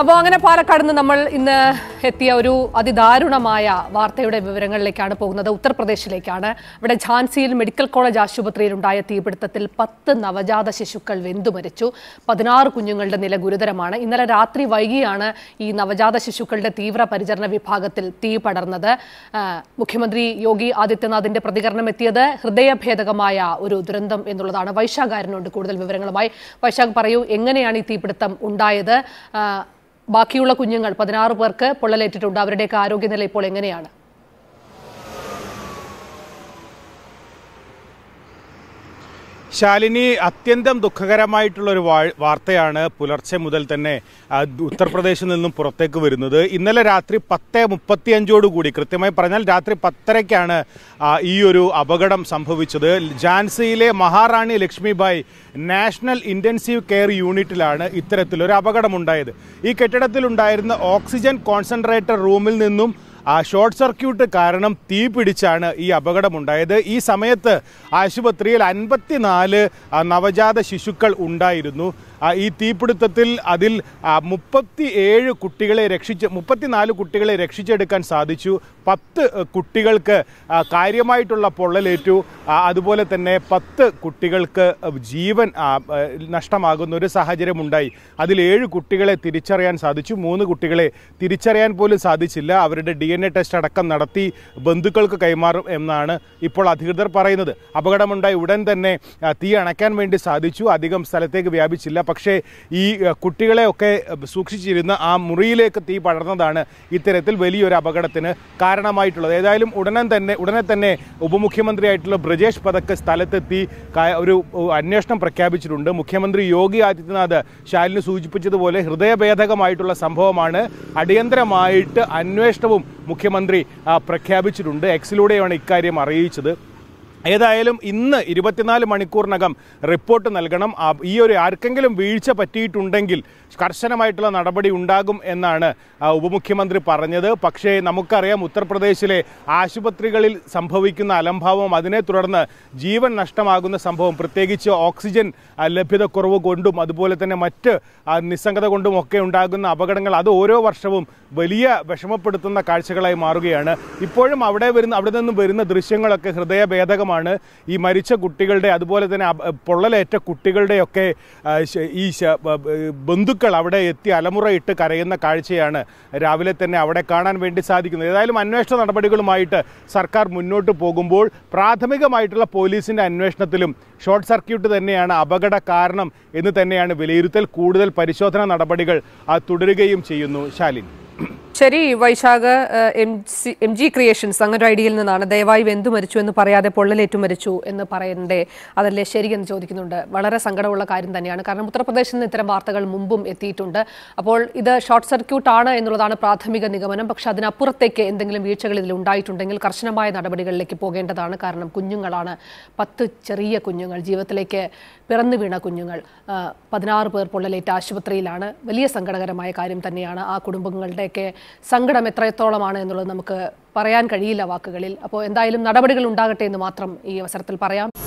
അപ്പോൾ അങ്ങനെ പാലക്കാട് നിന്ന് നമ്മൾ ഇന്ന് എത്തിയ ഒരു അതിദാരുണമായ വാർത്തയുടെ വിവരങ്ങളിലേക്കാണ് പോകുന്നത് ഉത്തർപ്രദേശിലേക്കാണ് ഇവിടെ ഝാൻസിയിൽ മെഡിക്കൽ കോളേജ് ആശുപത്രിയിലുണ്ടായ തീപിടുത്തത്തിൽ പത്ത് നവജാത ശിശുക്കൾ വെന്തു മരിച്ചു പതിനാറ് കുഞ്ഞുങ്ങളുടെ നില ഗുരുതരമാണ് ഇന്നലെ രാത്രി വൈകിയാണ് ഈ നവജാത ശിശുക്കളുടെ തീവ്ര പരിചരണ വിഭാഗത്തിൽ തീ പടർന്നത് മുഖ്യമന്ത്രി യോഗി ആദിത്യനാഥിന്റെ പ്രതികരണം എത്തിയത് ഹൃദയഭേദകമായ ഒരു ദുരന്തം എന്നുള്ളതാണ് വൈശാഖ് കൂടുതൽ വിവരങ്ങളുമായി വൈശാഖ് പറയൂ എങ്ങനെയാണ് ഈ തീപിടുത്തം ഉണ്ടായത് ബാക്കിയുള്ള കുഞ്ഞുങ്ങൾ പതിനാറ് പേർക്ക് പൊള്ളലേറ്റിട്ടുണ്ട് അവരുടെയൊക്കെ ആരോഗ്യനില ഇപ്പോൾ എങ്ങനെയാണ് ശാലിനി അത്യന്തം ദുഃഖകരമായിട്ടുള്ള ഒരു വാർത്തയാണ് പുലർച്ചെ മുതൽ തന്നെ ഉത്തർപ്രദേശിൽ നിന്നും പുറത്തേക്ക് വരുന്നത് ഇന്നലെ രാത്രി പത്ത് കൂടി കൃത്യമായി പറഞ്ഞാൽ രാത്രി പത്തരയ്ക്കാണ് ഈ ഒരു അപകടം സംഭവിച്ചത് ജാൻസിയിലെ Maharani Lakshmibai national intensive care യൂണിറ്റിലാണ് ഇത്തരത്തിലൊരു അപകടമുണ്ടായത് ഈ കെട്ടിടത്തിലുണ്ടായിരുന്ന ഓക്സിജൻ കോൺസെൻട്രേറ്റർ റൂമിൽ നിന്നും ആ ഷോർട്ട് സർക്യൂട്ട് കാരണം തീ പിടിച്ചാണ് ഈ അപകടമുണ്ടായത് ഈ സമയത്ത് ആശുപത്രിയിൽ അൻപത്തിനാല് നവജാത ശിശുക്കൾ ഉണ്ടായിരുന്നു ഈ തീപിടുത്തത്തിൽ അതിൽ മുപ്പത്തി ഏഴ് കുട്ടികളെ രക്ഷിച്ച് മുപ്പത്തിനാല് കുട്ടികളെ രക്ഷിച്ചെടുക്കാൻ സാധിച്ചു പത്ത് കുട്ടികൾക്ക് കാര്യമായിട്ടുള്ള പൊള്ളലേറ്റു അതുപോലെ തന്നെ പത്ത് കുട്ടികൾക്ക് ജീവൻ നഷ്ടമാകുന്ന ഒരു സാഹചര്യം ഉണ്ടായി അതിൽ ഏഴ് കുട്ടികളെ തിരിച്ചറിയാൻ സാധിച്ചു മൂന്ന് കുട്ടികളെ തിരിച്ചറിയാൻ പോലും സാധിച്ചില്ല അവരുടെ ഡി ടെസ്റ്റ് അടക്കം നടത്തി ബന്ധുക്കൾക്ക് കൈമാറും എന്നാണ് ഇപ്പോൾ അധികൃതർ പറയുന്നത് അപകടമുണ്ടായി ഉടൻ തന്നെ തീ അണയ്ക്കാൻ വേണ്ടി സാധിച്ചു അധികം സ്ഥലത്തേക്ക് വ്യാപിച്ചില്ല പക്ഷേ ഈ കുട്ടികളെയൊക്കെ സൂക്ഷിച്ചിരുന്ന ആ മുറിയിലേക്ക് തീ പടർന്നതാണ് ഇത്തരത്തിൽ വലിയൊരു അപകടത്തിന് കാരണമായിട്ടുള്ളത് ഏതായാലും ഉടനെ തന്നെ ഉടനെ തന്നെ ഉപമുഖ്യമന്ത്രിയായിട്ടുള്ള ബ്രജേഷ് പതക്ക് സ്ഥലത്തെത്തി ഒരു അന്വേഷണം പ്രഖ്യാപിച്ചിട്ടുണ്ട് മുഖ്യമന്ത്രി യോഗി ആദിത്യനാഥ് ശാലിന് സൂചിപ്പിച്ചതുപോലെ ഹൃദയഭേദകമായിട്ടുള്ള സംഭവമാണ് അടിയന്തരമായിട്ട് അന്വേഷണവും മുഖ്യമന്ത്രി പ്രഖ്യാപിച്ചിട്ടുണ്ട് എക്സിലൂടെയാണ് ഇക്കാര്യം അറിയിച്ചത് ഏതായാലും ഇന്ന് ഇരുപത്തിനാല് മണിക്കൂറിനകം റിപ്പോർട്ട് നൽകണം ഈ ഒരു ആർക്കെങ്കിലും വീഴ്ച പറ്റിയിട്ടുണ്ടെങ്കിൽ കർശനമായിട്ടുള്ള നടപടി ഉണ്ടാകും എന്നാണ് ഉപമുഖ്യമന്ത്രി പറഞ്ഞത് പക്ഷേ നമുക്കറിയാം ഉത്തർപ്രദേശിലെ ആശുപത്രികളിൽ സംഭവിക്കുന്ന അലംഭാവം അതിനെ തുടർന്ന് ജീവൻ നഷ്ടമാകുന്ന സംഭവം പ്രത്യേകിച്ച് ഓക്സിജൻ ലഭ്യതക്കുറവ് കൊണ്ടും അതുപോലെ തന്നെ മറ്റ് നിസ്സംഗത കൊണ്ടും ഒക്കെ ഉണ്ടാകുന്ന അപകടങ്ങൾ അത് ഓരോ വർഷവും വലിയ വിഷമപ്പെടുത്തുന്ന കാഴ്ചകളായി മാറുകയാണ് ഇപ്പോഴും അവിടെ വരുന്ന അവിടെ നിന്നും വരുന്ന ദൃശ്യങ്ങളൊക്കെ ഹൃദയഭേദകമാണ് ശേഷമാണ് ഈ മരിച്ച കുട്ടികളുടെ അതുപോലെ തന്നെ പൊള്ളലേറ്റ കുട്ടികളുടെയൊക്കെ ഈ ബന്ധുക്കൾ അവിടെ എത്തി അലമുറയിട്ട് കരയുന്ന കാഴ്ചയാണ് രാവിലെ തന്നെ അവിടെ കാണാൻ വേണ്ടി സാധിക്കുന്നത് ഏതായാലും അന്വേഷണ നടപടികളുമായിട്ട് സർക്കാർ മുന്നോട്ട് പോകുമ്പോൾ പ്രാഥമികമായിട്ടുള്ള പോലീസിൻ്റെ അന്വേഷണത്തിലും ഷോർട്ട് സർക്യൂട്ട് തന്നെയാണ് അപകട കാരണം എന്ന് തന്നെയാണ് വിലയിരുത്തൽ കൂടുതൽ പരിശോധനാ നടപടികൾ തുടരുകയും ചെയ്യുന്നു ശാലിനി ശരി Vaishakh M C M G creations അങ്ങനെ ഐഡിയിൽ നിന്നാണ് ദയവായി വെന്തു മരിച്ചു എന്ന് പറയാതെ പൊള്ളലേറ്റു മരിച്ചു എന്ന് പറയണ്ടേ അതല്ലേ ശരിയെന്ന് ചോദിക്കുന്നുണ്ട് വളരെ സങ്കടമുള്ള കാര്യം തന്നെയാണ് കാരണം ഉത്തർപ്രദേശിൽ നിന്ന് ഇത്തരം വാർത്തകൾ മുമ്പും എത്തിയിട്ടുണ്ട് അപ്പോൾ ഇത് ഷോർട്ട് സർക്യൂട്ട് ആണ് എന്നുള്ളതാണ് പ്രാഥമിക നിഗമനം പക്ഷെ അതിനപ്പുറത്തേക്ക് എന്തെങ്കിലും വീഴ്ചകൾ ഇതിൽ ഉണ്ടായിട്ടുണ്ടെങ്കിൽ കർശനമായ നടപടികളിലേക്ക് പോകേണ്ടതാണ് കാരണം കുഞ്ഞുങ്ങളാണ് പത്ത് ചെറിയ കുഞ്ഞുങ്ങൾ ജീവിതത്തിലേക്ക് പിറന്നു വീണ കുഞ്ഞുങ്ങൾ പതിനാറ് പേർ പൊള്ളലേറ്റ ആശുപത്രിയിലാണ് വലിയ സങ്കടകരമായ കാര്യം തന്നെയാണ് ആ കുടുംബങ്ങളുടെയൊക്കെ സങ്കടം എത്രത്തോളമാണ് എന്നുള്ളത് നമുക്ക് പറയാൻ കഴിയില്ല വാക്കുകളിൽ അപ്പോൾ എന്തായാലും നടപടികൾ ഉണ്ടാകട്ടെ എന്ന് മാത്രം ഈ അവസരത്തിൽ പറയാം